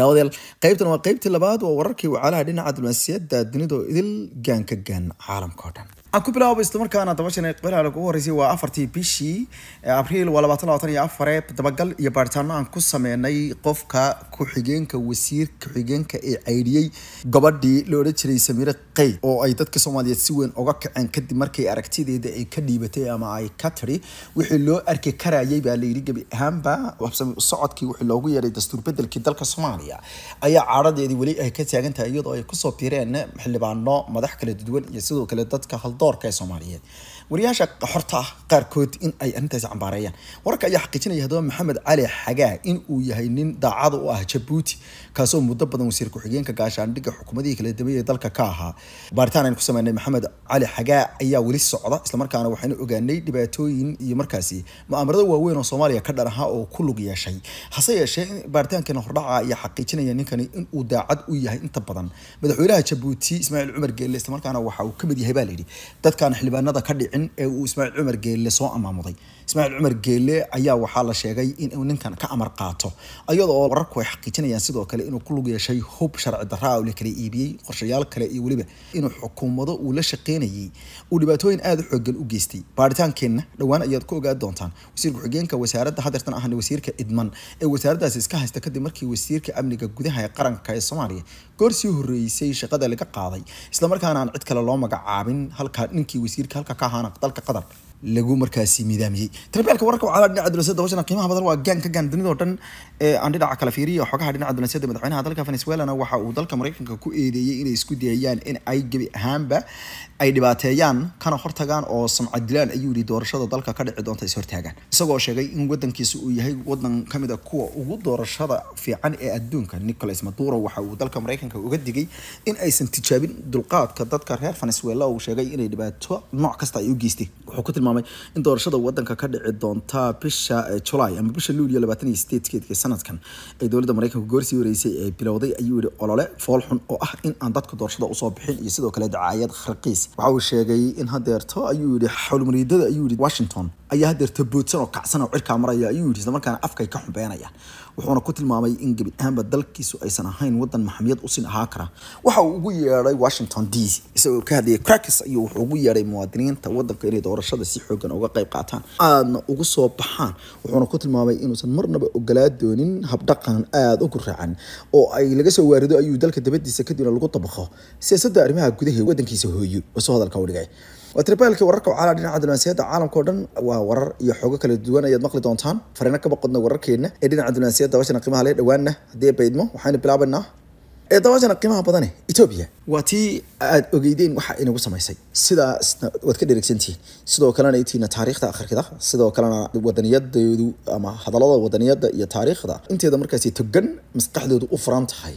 daawadayaal qaybtan waa qaybtii labaad waa wararkii wacalaha dhinaca diblomaasiyadda dunidao idil gaan caalamka o dhan aan ku bilaabo islamarkaana dabashan ee qibalaha ugu horreysay waa afartii bishii abriil waa labaatan labaatan iyo afare dabagal iyo baaritaano aan ku sameynay qofka ku-xigeenka wasiir ku-xigeenka ee caydhiyey gabadhii la odhan jiray samiire qeyd oo ay dadka soomaaliyeed si weyn uga kaceen kadib markii aragtideeda ay ka dhiibatay ama ay ka tiri wixii loo arki karayay baa layidhi gebi ahaanba socodkii wixii loogu yeeray dastuur bedelkii dalka soomaaliya soomaaliya ayaa caadhadeedii weli ay ka taagan tahay iyadoo ay kusoo biireen xildhibaano madax kala duwan iyo sidoo kale dadka haldoorka ee soomaaliyeed wariyaasha qaxorta ah qaarkood in ay arrintaasi cambaareeyaan wararka ayaa xaqiijinaya haddaba maxamed cali xagaa in uu yahay nin daacad u ah jabuuti kaasoo muddo badan wasiir ku-xigeenka gaashaandhigga xukuumadihii kala dambeeyay dalka ka ahaa baaritaan aynu ku sameynay maxamed cali xagaa ayaa weli socda islamarkaana waxaynu ogaanay dhibaatooyin iyo markaasi mu'aamarado waaweyn oo soomaaliya ka dhan oo ku lug yeeshay hase yeeshee baaritaankeena hordhaca ayaa xaqiijinaya ninkani in daacad u yahay inta badan madaxweynaha jabuuti ismaaciil cumar geelle islamarkaana waxa uu ka mid yahay baa layidhi dadkaan xildhibaanada ka dhicin dhinacan ee uu ismaaciil cumar geelle soo amaamuday ismaaciil cumar geele ayaa waxaa la sheegay inuu ninkan ka amar qaato iyadoo wararku ay xaqiijinayaan sidoo kale inuu ku lug yeeshay hub sharci daraa ah la kala iibiyey qorshayaal kale iyo weliba inuu xukuumado uu la shaqeynayay uu dhibaatooyin aada u xoogan u geystay baadhitaankeenna dhowaan ayaad ku ogaan doontaan wasiir ku-xigeenka wasaaradda hadeertan ahna wasiirka idman ee wasaaraddaasi iska haysta kadib markii wasiirka amniga gudaha ee qaranka ee soomaaliya goor sii horreysay shaqada laga qaaday islamarkaana aan cid kale loo magacaabin halkaa ninkii wasiirka halka ka ahaana dalka qatar lagu markaasi miidaamiyey tarbiyaalka wararka waa dhinaca dunasyada hawshana qiimaha badan waa gaan gaan dunida oo dhan aan dhinaca kala fiiriyo xogaha dhinaca dunasyada madaxweynaha dalka venezuelana waxa uu dalka mareykanka ku eedeeyey inay isku dayayaan in ay gebi ahaanba ay dhibaateeyaan kana hortagaan oo samcad ayuu yidhi doorashada dalka ka dhici doonta is isagoo sheegay in wadankiisa uu yahay wadan kamid a kuwa ugu doorashada fiican ee adduunka nicolas maduro waxa uu dalka mareykanka uga digay in aysan tijaabin dulqaadka dadka reer venezuela uu sheegay inay dhibaato nooc kasta ay u geystay wuxuu ku tilmaamay tilmaamay in doorashada wadanka ka dhici doonta bisha eh, july ama bisha luuliyo labaatan iyo sideedkeedka sanadkan ee dowladda maraykanka goorsii wareysay ee eh, bilowday ayuu yihi olole fool xun oo ah in aan dadka doorashada usoo bixin iyo sidoo kale dacaayad khalqiis waxa uu sheegay in hadeerto ayuu yihi xawlmariidada ayuu yihi washington ayaa hadeerto boodsan oo kacsan oo cirkaa maraya ayuu yihi islamarkaana afkay ka xumbeenayaan wuxuuna ku tilmaamay in gebi ahaanba dalkiisu aysan ahayn wadan maxamiyad usin ahaa kara waxa uu ugu yeedhay washington d c isagoo ka hadlayay cracks ayuu wuxuu ugu yeedhay muwaadiniinta wadanka inay doorashada si xoogan uga qayb qaataan aadna ugu soo baxaan wuxuuna ku tilmaamay inuusan marnaba ogolaa doonin habdhaqan aada u guraacan oo ay laga soo waarido ayuu dalka dabadiisa kadibna lagu dabaqo siyaasadda arrimaha gudaha ee wadankiisa hooyo wasoo hadalka u dhigay waa watribalki wararka wacaalaa dhinaca dulansiyada caalamka oo ah, dhan waa warar iyo xoogo kala duwan ayaad maqli doontaan fariino ka boqodna wararkeena ee dhinaca diblomaasiyadda washana qiimaha le dhawaanna haddii baydmo waxaynu bilaabaynaa eedawashana qiimaha badane etoobiya waa tii aad ogeydeen waxa inagu samaysay sidaasna waad ka dheregsantihiin sidoo kalena intiina taariikhda akhrkida sidoo kalena wadaniyadeedu ama hadallada wadaniyada iyo taariikhda inteeda markaasi togan maskaxdoodu u furan tahay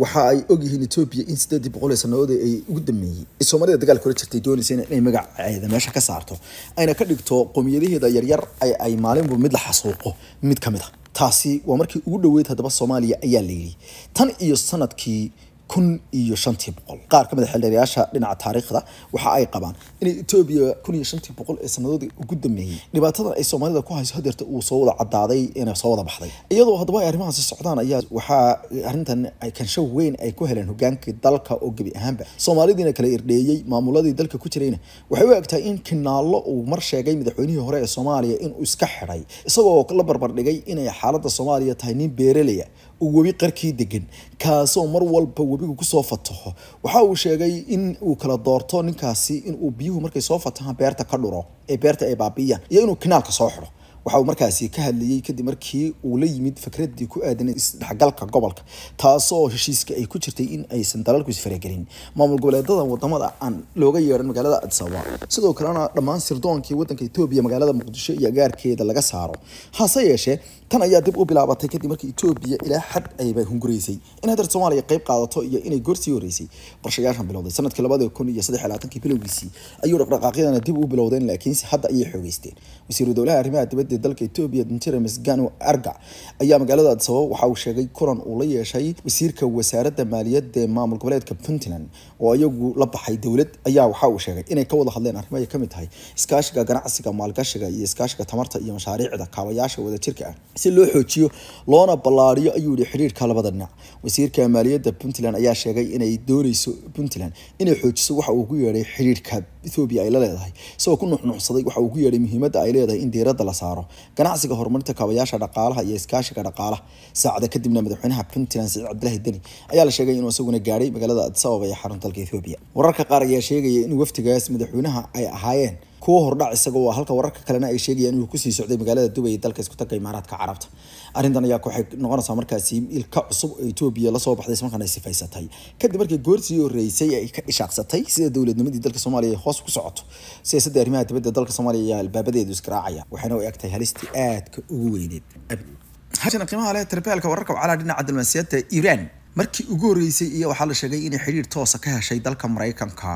waxa ay ogyihiin etoobiya in sideedii boqol ee ay ugu dameeyey soomaalida dagaalka hore jirtay doonaysa inay magaceeda meesha ka saarto ayna ka dhigto qoomiyadaheeda yaryar ay maalinba mid la xasuuqo mid ka mid a ah. taasi waa markii ugu dhoweyd haddaba soomaaliya ayaa la yidhi tan iyo sanadkii kun iyo shantii boqol qaar ka mid a xildhibayaasha dhinaca taariikhda waxa ay qabaan inay etoobiya kun iyo shantii boqol ee sanadoodii ugu dambeeyey dhibaatadan ay soomaalida ku hayso hadeerta uu soo wada cadaaday inay soo wada baxday iyadoo haddaba ay arrimahaasi socdaan ayaa waxaa arrintan kansho weyn ay ku heleen hogaankii dalka oo gebi ahaanba soomaalidiina kala irdheeyey maamuladii dalka ku jirayna waxay u egtahay in kinaallo uu mar sheegay madaxweynihii hore ee soomaaliya inuu iska xidhay isagoo la barbardhigay inay xaaladda soomaaliya tahay nin beerelaya ah webi qarkii degan kaasoo mar walba webiga kusoo fataho waxa uu sheegay in uu kala doorto ninkaasi inuu biyuhu markay soo fatahaan beerta ka dhuro ee beerta ay baabiiyaan iyo inuu kanaalka soo xidho waxa uu markaasi ka hadlayey kadib markii uu la yimid fikradii ku aadan isdhexgalka gobolka taasoo heshiiska ay ku jirtay in aysan dalalku isfaragelin maamul goboleedadan wadamada aan looga yeeran magaalada adisababa sidoo kalena dhammaan sirdoonkii wadanka etoobiya magaalada muqdisho iyo agaarkeeda laga saaro hase yeeshee tan ayaa dib u bilaabatay kadib markii etoobiya ilaa xad ayba hunguraysay in hadeer soomaaliya qayb qaadato iyo inay goorsii horeysay qorshayaashan bilowday sanadkii labada kun iyo saddex labaatankii bilowgiisii ayuu dhaqdhaqaaqyadana dib u bilowdeen laakiinse hadda ayay xoogeysteen wasiiru dowlaha arrimaha dibadda dowladda dalka Ethiopia Dentiramis Gano Arga ayaa magaalada Addis waxa uu sheegay kulan uu la yeeshay wasiirka wasaaradda maaliyadda ee maamul goboleedka Puntland oo iyagu la baxay dowlad ayaa waxa uu sheegay inay ka wada hadleen arrimo ay kamid tahay iskaashiga ganacsiga maalgashiga iyo iskaashiga tamarta iyo mashaariicda kaabayaasha wadajirka ah si loo xoojiyo loona ballaariyo ayuu yidhi xiriirka labada dhinac wasiirka maaliyadda Puntland ayaa sheegay inay doonayso Puntland inay xoojiso waxa uu ku yeeray xiriirka Ethiopia ay la leedahay isagoo ku nuuxnuuxsaday waxa uu ku yeeray muhiimadda ay leedahay in diiradda la saaro saaro ganacsiga horumarinta kaabayaasha dhaqaalaha iyo iskaashiga dhaqaalaha saacada kadibna madaxweynaha puntland siciid cabdilaahi deni ayaa la sheegay inuu isaguna gaadhay magaalada adisababa ee xarun dalka ethoobiya wararka qaar ayaa sheegaya in wafdigaas madaxweynaha ay ahaayeen kuwa hordhac isaga ah halka wararka kalena ay sheegayaan inuu kusii socday magaalada dubay ee dalka isku imaaraadka carabta arrintan ayaa waxay noqonaysaa markaasi ilka cusub oo etoobiya lasoo baxday ismarkaan ay sifaysatay kadib markii goortii horreysay ay ka ishaaqsatay sida dowladnimadii dalka soomaaliya ay hoos ku socoto siyaasadda arrimaha dibadda dalka soomaaliya ayaa albaabadeedu iskaraacaya waxayna u egtahay halistii aadka ugu weyneed hashana qiimaha leh tarbiyaalka wararka wacalaa dhinaca dalmaasiyadda iiraan markii ugu horreysay iyo waxaa la sheegay inay xidhiir toosa ka heshay dalka maraykanka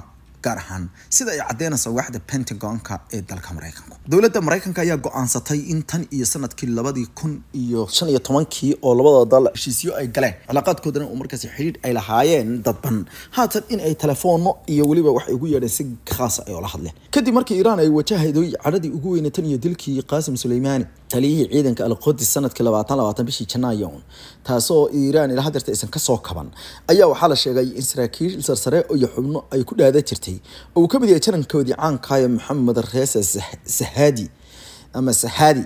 gaar ahaan sida ay caddeynayso waaxda pentagonka ee dalka maraykanka dowladda maraykanka ayaa go-aansatay in tan iyo sanadkii labadii kun iyo shan iyo tobankii oo labada dal heshiisyo ay galeen cilaaqaadkoodana uu markaasi xidhiidh ay lahaayeen dadban haatan in ay telefoonno iyo weliba waxay ugu yeedheen si khaasa ay ula hadleen kadib markii iiraan ay wajahaydo cadhadii ugu weynay tan iyo dilkii qaasim suleymaani taliyihii ciidanka alqudis sanadkii labaatan labaatan bishii janaayon taasi oo iiraan ilaa hadeerta aysan kasoo kaban ayaa waxaa la sheegay in saraakiil sarsare iyo xubno ay ku dhaada jirtay uu ka mid yahay jarankoodii caankaayo maxamed reese sahadi ama sahaadi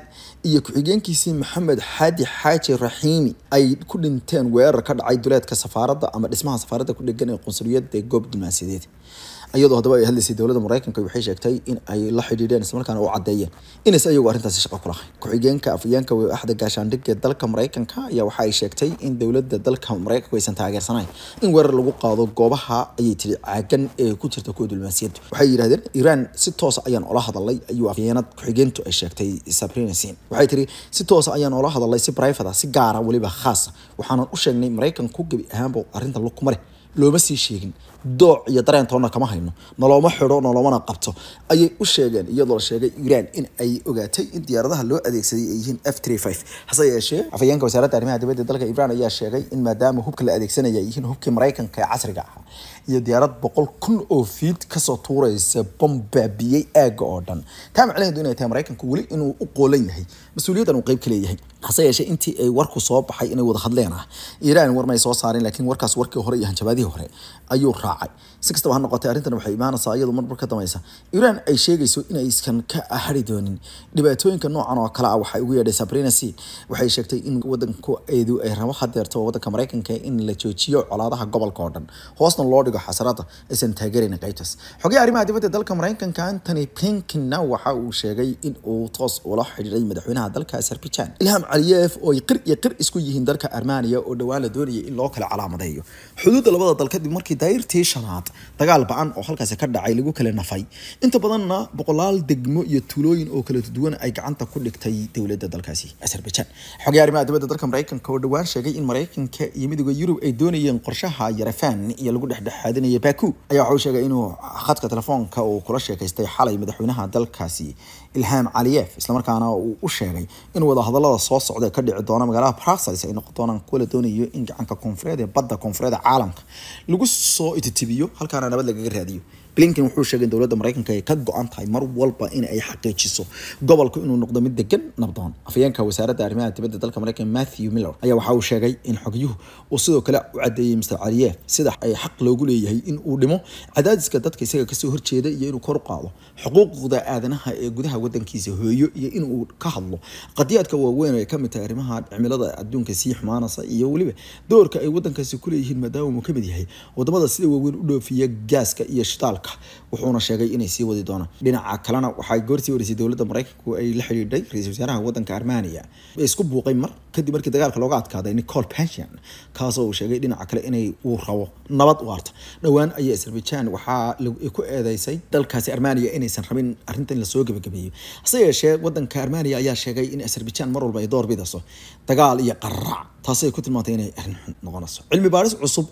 iyo ku-xigeenkiisii maxamed xaadi xaaji raxiimi ay ku dhinteen weerar ka dhacay duleedka safaaradda ama dhismaha safaaradda ku dhegan ee qunsuliyada ee goob dumaasiyadeed iyadoo hadaba ay hadlaysay dowladda maraykanka waxay sheegtay in ay la xidhiidheen islamarkaana u caddeeyeen inayse ayagu arrintaasi shaqo ku lahayn ku-xigeenka afayeenka waaxda gaashaandhigga dalka maraykanka ayaa waxa ay sheegtay in dowladda dalka maraykanku aysan taageersanayn in weerar lagu qaado goobaha ayay tiri caagan ee ku jirta kuwa dulmaasiyaddu waxay yidhahdeen iiraan si toosa ah ayaan ola hadalay ayuu afyeenad ku-xigeentu ay sheegtay sabrinasin waxay tiri si toosa ah ayaan ola hadalay si brifada ah, si gaara weliba khaasa waxaanan u sheegnay maraykanku gebi ahaanba arrinta lugku mareh looma sii sheegin dooc iyo dareen dareentoona kama hayno nalooma xidho naloomana qabto ayay u sheegeen iyadoo la sheegay iraan in ay ogaatay in diyaaradaha loo adeegsaday ay yihiin f hase yeeshee afayeenka wasaaradda arrimaha dibadda dalka iiraan ayaa sheegay in maadaama hubka la adeegsanaya ay yihiin hubkii maraykanka ee casriga ahaa iyo diyaarad boqol kun oo fiid kasoo tuuraysa bombaabiyey aagga oo dhan taa macnaheedu inay tahay maraykanku weli inuu u qoolan yahay mas-uuliyaddan uu qeyb ka leeyahay hase yeeshee intii ay warku soo baxay inay wada hadleen ah iiraan war may soo saareen laakiin warkaas warkii hore iyo hanjabaadihii hore ayuu raacay si kastaba ha noqotay arrintan waxay imaanaysaa iyadu marmar ka dambaysa iiraan ay sheegayso inaysan ka ahari doonin dhibaatooyinka noocan oo kale ah waxay ugu yeedhay sabrina c waxay sheegtay in wadanku eedu ay rabo hadeerto wadanka maraykanka in la joojiyo colaadaha gobolka oo dhan hoosna loo dhigo xasarada aysan taageerayn qaybtaas xogii arrimaha dibadda dalka maraykanka antony blinkina waxa uu sheegay in uu toos ula xidhiiray madaxweynaha dalka azerbaijan ilham caliyeef oo qir iyo qir isku yihiin dalka armeniya oo dhowaan la doonayay in loo kala calaamadeeyo xuduudda labada dal kadib markii daayirtii shanaad dagaal ba-an oo halkaasi ka dhacay lagu kala nafay inta badanna boqolaal degmo iyo tuulooyin oo kala duwan ay gacanta ku dhigtay dowladda dalkaasi azerbaijan xogay arrimaha dibadda dalka maraykanka oo dhowaan sheegay in maraykanka iyo midooda yurub ay doonayeen qorshaha yarafan iyo lagu dhexdhexaadinaya baku ayaa waxuu sheegay inuu khadka telefoonka uu kula sheekaystay xalay madaxweynaha dalkaasi ilhaam caliyeef markaana uu u sheegay in wadahadalada soo socda ee ka dhici doona magaalada baraxsais ay noqon doonaan kuwala doonayo in gacanka koonfureed ee badda koonfureed ee caalamka lagu soo ititibiyo halkaana nabad lagaga raadiyo blinken wuxuu sheegay in dowladda maraykanka ay ka go-an tahay mar walba in ay xaqiijiso gobolku inuu noqdo mid degan nabdoon afayeenka wasaaradda arrimaha dibadda dalka maraykanka matthew miller ayaa waxa uu sheegay in xogyuhu uu sidoo kale u caddeeyey mr caliyeef sida ay xaq loogu leeyahay in uu dhimo cadaadiska dadka isaga kasoo horjeeda iyo inuu kor u qaado xuquuqda aadanaha ee gudaha wadankiisa hooyo iyo inuu ka hadlo qadiyaadka waaweyn ay kamid tahay arrimaha cimilada adduunka sii xumaanasa iyo weliba doorka ay wadankaasi ku leeyihiin maadaama uu ka mid yahay wadamada sida waaweyn u dhoofiya gaaska iyo shitaalka dagaalka wuxuuna sheegay inay sii wadi doonaan dhinaca kalena waxaa goorsii wareysay dowladda maraykanku ay la xidhiidhay ra-isul wasaaraha wadanka armania isku buuqay mar kadib markii dagaalka looga adkaaday nicol pension kaasoo uu sheegay dhinaca kale inay uu rabo nabad waarta dhowaan ayaa azerbaijan waxaa ku eedeysay dalkaasi armania inaysan rabin arrinta lasoo gebagabeeyo hase yeeshee wadanka armania ayaa sheegay in azerbaijan mar walba ay door bidayso dagaal iyo qaraac taasay ku tilmaantay inay arrin xun noqonayso cilmi baaris cusub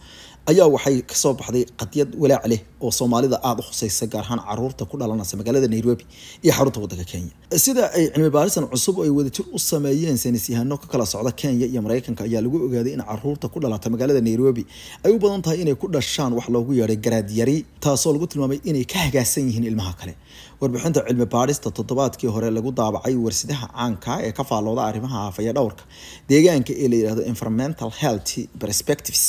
ayaa waxay kasoo baxday qadiyad walaac leh oo soomaalida aada u khuseysa gaar ahaan caruurta ku dhalanaysa magaalada nairobi iyo xarunta waddanka kenya sida ay cilmi baarisan cusub ay wadajir u sameeyeen saynisyahaano ka kala socda kenya iyo maraykanka ayaa lagu ogaaday in caruurta ku dhalata magaalada nairobi ay u badan tahay inay ku dhashaan wax loogu yeedhay garaadyari taasoo lagu tilmaamay inay ka hagaasan yihiin ilmaha kale warbixinta cilmi baarista toddobaadkii hore lagu daabacay warsidaha caanka ee ka faallooda arrimaha aafaya dhowrka deegaanka ee la yidhahdo environmental health perspectives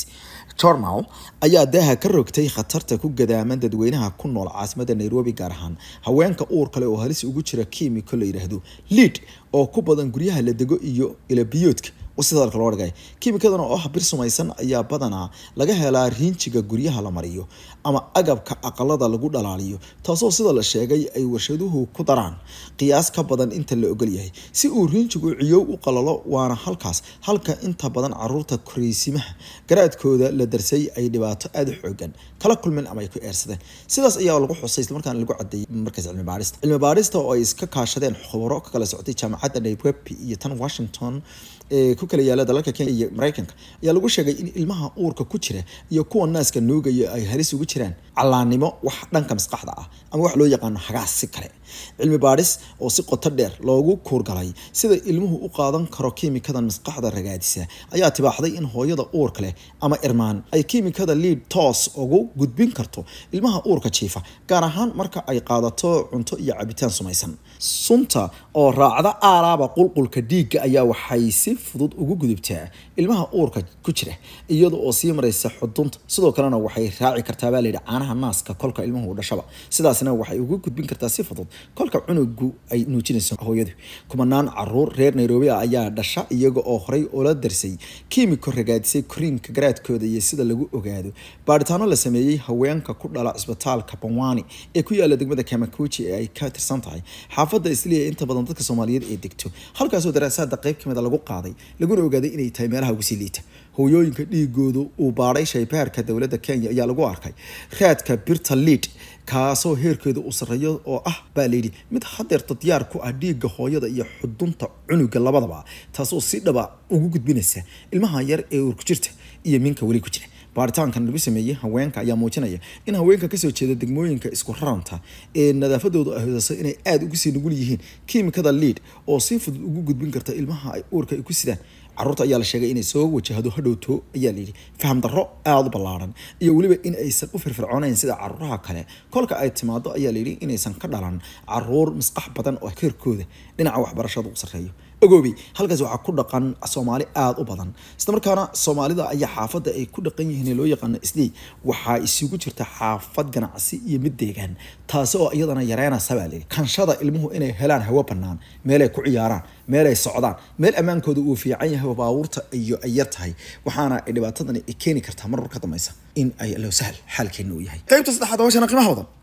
tornow ayaa daaha ka rogtay khatarta ku gadaaman dadweynaha ku nool caasimada nairobi gaar ahaan haweenka uur kale oo halis ugu jira kimiko la yidhaahdo liid oo ku badan guryaha la dego iyo ilabiyoodka sidoo kale loo dhigay kimikadan oo ah bir sumaysan ayaa badanaa laga helaa riinjiga guryaha la mariyo ama agabka aqalada lagu dhalaaliyo taasoo sida la sheegay ay warshaduhu ku daraan qiyaas ka badan inta la ogolyahay si uu riinjigu ciyow u qalalo waana halkaas halka inta badan caruurta koreysimaha garaadkooda la darsay ay dhibaato aada xoogan kala kulmeen ama ay ku eersadeen sidaas ayaa lagu xusay islamarkaana lagu cadeeyay markaas cilmi baarista cilmi baarista oo ay iska kaashadeen khubaro ka kala socotay jaamacadda nairobi iyo tan washington ee ku kala yaala dalalka kenya iyo maraykanka ayaa lagu sheegay in ilmaha uurka ku jira iyo kuwa naaska nuugaya ay halis ugu jiraan calaanimo wax dhanka masqaxda ah ama wax loo yaqaano hagaas si kale cilmi baadhis oo si qoto dheer loogu kuurgalay sida ilmuhu u qaadan karo kiimikadan masqaxda ragaadisa ayaa tibaaxday in hooyada uurka leh ama irmaan ay kiimikada liid toos ugu gudbin karto ilmaha uurka jiifa gaar ahaan marka ay qaadato cunto iyo cabitaan sumaysan sunta oo raacda aalaaba qulqulka dhiigga ayaa waxay si fudud ugu gudubtaa ilmaha uurka ku jira iyada oo sii maraysa xudunta sidoo kalena waxay raaci kartaabaa layidhi caanaha naaska kolka ilmuhu dhashaba sidaasna waxay ugu gudbin kartaa si fudud kolka cunugu ay nuujinayso hooyadu kumanaan caruur reer nairobi ah ayaa dhasha iyaga oo horey ula darsay kiimiko ragaadisay koriinka garaadkooda iyo sida lagu ogaado baadhitaano la sameeyey haweenka ku dhala cisbitaalka banwani ee ku yaala degmada kamakuji ee ay ka tirsan tahay xaafadda isliya inta badan dadka soomaaliyeed ee degto halkaasoo daraasaada qayb ka mida ah lagu qaaday laguna ogaaday inay tahay meelaha ugu sii liita hooyooyinka dhiigoodu uu baadhay shaybaarka dowladda kenya ayaa lagu arkay raadka birta liid kaasoo heerkeeda u sarreeyo oo ah baa layidhi mid hadeerta diyaar ku ah dhiigga hooyada iyo xudunta cunuga labadaba taasoo si dhaba ugu gudbinaysa ilmaha yar ee uurku jirta iyo minka weli ku jira baaritaankan lagu sameeyey haweenka ayaa muujinaya in haweenka kasoo jeeda degmooyinka isku raranta ee nadaafadoodu ahudasa inay aada ugu sii nugul yihiin kiimikada liid oo si fudud ugu gudbin karta ilmaha ay uurka ay ku sidaan caruurta ayaa la sheegay inay soo wajahdo hadhowto ayaa layidhi faham darro aada u ballaaran iyo weliba in aysan u firfircoonayn sida caruuraha kale kolka ay timaado ayaa layidhi inaysan ka dhalan caruur masqax badan oo heerkooda dhinaca waxbarashada u sarreeyo ogoobey halkaas waxaa ku dhaqan soomaali aada u badan isla markaana soomaalida ayaa xaafada ay ku dhaqan yihiin ee loo yaqaano isdey waxaa isugu jirta xaafad ganacsi iyo mid deegaan taasi oo iyadana yareynaysa baa leeyahy kanshada ilmuhu inay helaan hawo bannaan meelay ku ciyaaraan meelay socdaan meel ammaankooda uu fiican yahay baabuurta iyo ay yar tahay waxaana dhibaatadani keeni kartaa marwar ka dambaysa in ay alowsahal xaalkeenna u yahay qaybta saddexaad waa shana